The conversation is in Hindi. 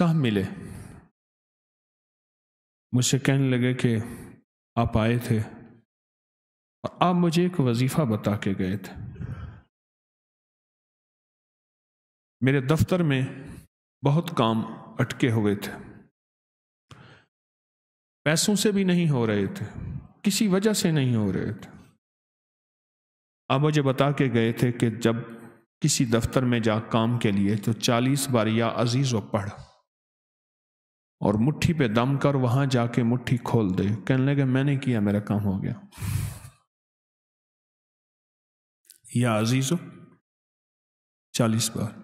उत्साह मिले मुझसे कहने लगे कि आप आए थे और आप मुझे एक वजीफ़ा बता के गए थे मेरे दफ्तर में बहुत काम अटके हुए थे पैसों से भी नहीं हो रहे थे किसी वजह से नहीं हो रहे थे आप मुझे बता के गए थे कि जब किसी दफ्तर में जा काम के लिए तो चालीस बार या अजीज़ व पढ़ और मुट्ठी पे दम कर वहां जाके मुट्ठी खोल दे कहने लगे मैंने किया मेरा काम हो गया या अजीजो चालीस बार